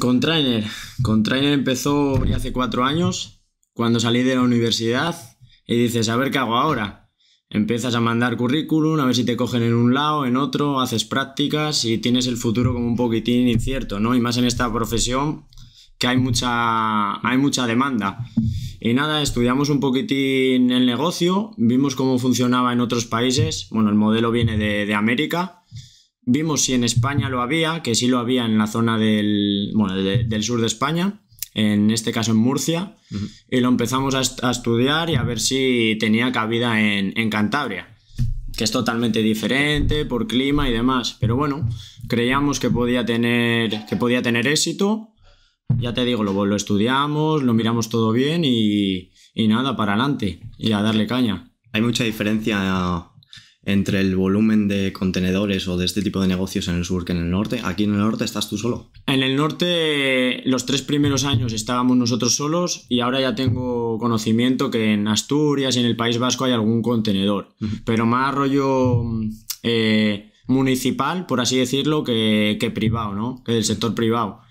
Con Trainer. empezó ya hace cuatro años, cuando salí de la universidad y dices, a ver qué hago ahora. Empiezas a mandar currículum, a ver si te cogen en un lado, en otro, haces prácticas y tienes el futuro como un poquitín incierto, ¿no? Y más en esta profesión que hay mucha, hay mucha demanda. Y nada, estudiamos un poquitín el negocio, vimos cómo funcionaba en otros países. Bueno, el modelo viene de América Vimos si en España lo había, que sí lo había en la zona del, del sur de España, en este caso en Murcia, y lo empezamos a, estudiar y a ver si tenía cabida en, Cantabria, que es totalmente diferente por clima y demás. Pero bueno, creíamos que podía tener, que podía tener éxito. Ya te digo, lo, lo estudiamos, lo miramos todo bien y, y nada, para adelante y a darle caña. Hay mucha diferencia entre el volumen de contenedores o de este tipo de negocios en el sur que en el norte? Aquí en el norte estás tú solo. En el norte los tres primeros años estábamos nosotros solos y ahora ya tengo conocimiento que en Asturias y en el País Vasco hay algún contenedor, pero más rollo... Eh, municipal, por así decirlo, que, privado, ¿no? Que del sector privado.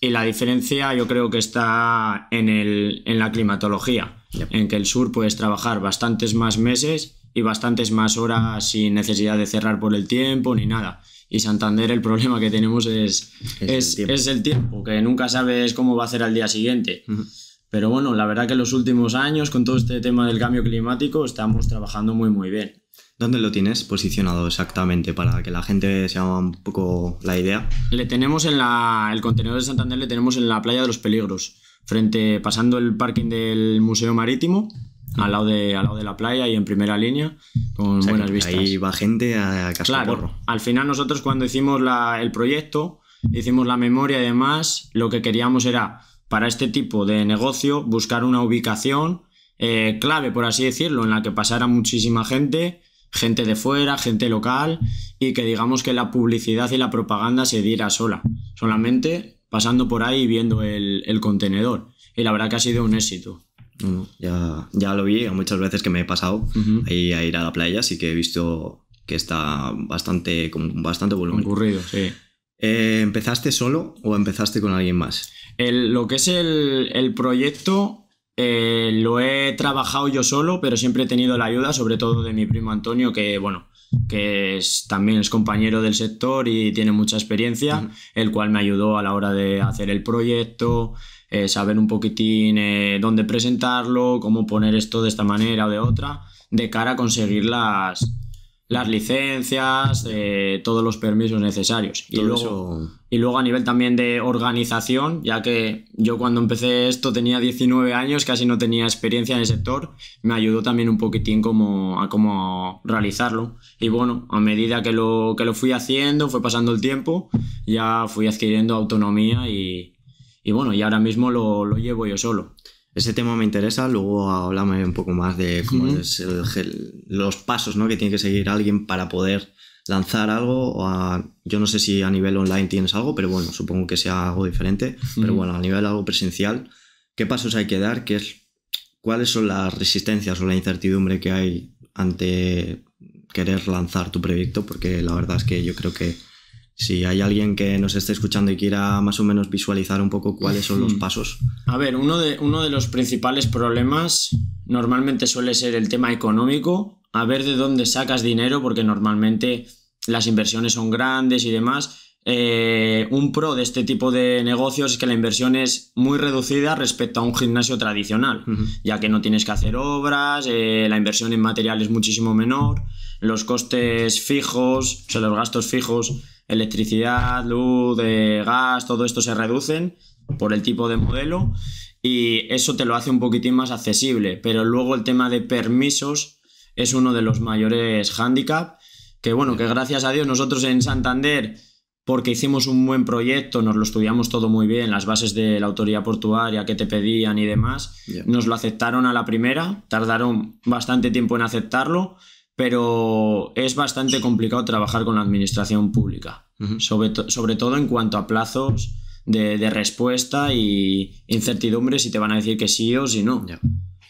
Y la diferencia yo creo que está en, la climatología, en que el sur puedes trabajar bastantes más meses y bastantes más horas sin necesidad de cerrar por el tiempo ni nada. Y Santander el problema que tenemos es, es, el, tiempo. que nunca sabes cómo va a ser al día siguiente. Pero bueno, la verdad que en los últimos años, con todo este tema del cambio climático, estamos trabajando muy, muy bien. ¿Dónde lo tienes posicionado exactamente para que la gente se haga un poco la idea? Le tenemos en la, el contenedor de Santander le tenemos en la playa de los peligros, frente pasando el parking del Museo Marítimo al lado de, lado de la playa y en primera línea, con buenas vistas. Ahí va gente a, casa Claro, al final nosotros cuando hicimos la, el proyecto, hicimos la memoria y demás, lo que queríamos era, para este tipo de negocio, buscar una ubicación eh, clave, por así decirlo, en la que pasara muchísima gente, gente de fuera, gente local, y que digamos que la publicidad y la propaganda se diera sola, solamente pasando por ahí y viendo el, el contenedor. Y la verdad que ha sido un éxito. Mm. ya, ya lo vi muchas veces que me he pasado ahí a ir a la playa, así que he visto que está bastante, como bastante volumen. sí. Eh, ¿Empezaste solo o empezaste con alguien más? El, lo que es el, el proyecto eh, lo he trabajado yo solo, pero siempre he tenido la ayuda, sobre todo de mi primo Antonio, que bueno, que es, también es compañero del sector y tiene mucha experiencia, el cual me ayudó a la hora de hacer el proyecto, eh, saber un poquitín eh, dónde presentarlo, cómo poner esto de esta manera o de otra, de cara a conseguir las, las licencias, eh, todos los permisos necesarios. Y luego, y luego a nivel también de organización, ya que yo cuando empecé esto tenía 19 años, casi no tenía experiencia en el sector, me ayudó también un poquitín como, a cómo realizarlo. Y bueno, a medida que lo, que lo fui haciendo, fue pasando el tiempo, ya fui adquiriendo autonomía y, bueno, y ahora mismo lo, lo llevo yo solo. Ese tema me interesa, luego háblame un poco más de cómo los pasos ¿no? que tiene que seguir alguien para poder lanzar algo. O yo no sé si a nivel online tienes algo, pero bueno, supongo que sea algo diferente. Pero bueno, a nivel algo presencial, ¿qué pasos hay que dar? ¿Cuáles son las resistencias o la incertidumbre que hay ante querer lanzar tu proyecto? Porque la verdad es que yo creo que si hay alguien que nos esté escuchando y quiera más o menos visualizar un poco cuáles son los pasos. A ver, uno de, uno de los principales problemas normalmente suele ser el tema económico, a ver de dónde sacas dinero, porque normalmente las inversiones son grandes y demás. Eh, un pro de este tipo de negocios es que la inversión es muy reducida respecto a un gimnasio tradicional, ya que no tienes que hacer obras, eh, la inversión en material es muchísimo menor, los costes fijos, o sea, los gastos fijos electricidad, luz, gas, todo esto se reducen por el tipo de modelo y eso te lo hace un poquitín más accesible. Pero luego el tema de permisos es uno de los mayores hándicaps que bueno, que gracias a Dios nosotros en Santander, porque hicimos un buen proyecto, nos lo estudiamos todo muy bien, las bases de la autoridad portuaria, que te pedían y demás, nos lo aceptaron a la primera, tardaron bastante tiempo en aceptarlo, pero es bastante complicado trabajar con la administración pública, sobre, sobre, todo en cuanto a plazos de, respuesta y incertidumbre si te van a decir que sí o si no.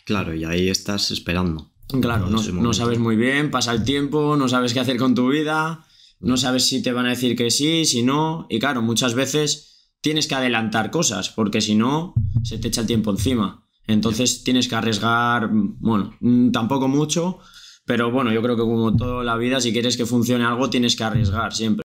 Claro, y ahí estás esperando. Claro, no, sabes muy bien, pasa el tiempo, no sabes qué hacer con tu vida, no sabes si te van a decir que sí, si no, y claro, muchas veces tienes que adelantar cosas, porque si no, se te echa el tiempo encima. Entonces tienes que arriesgar, mm, bueno, mm, tampoco mucho, pero bueno, yo creo que como toda la vida, si quieres que funcione algo, tienes que arriesgar siempre.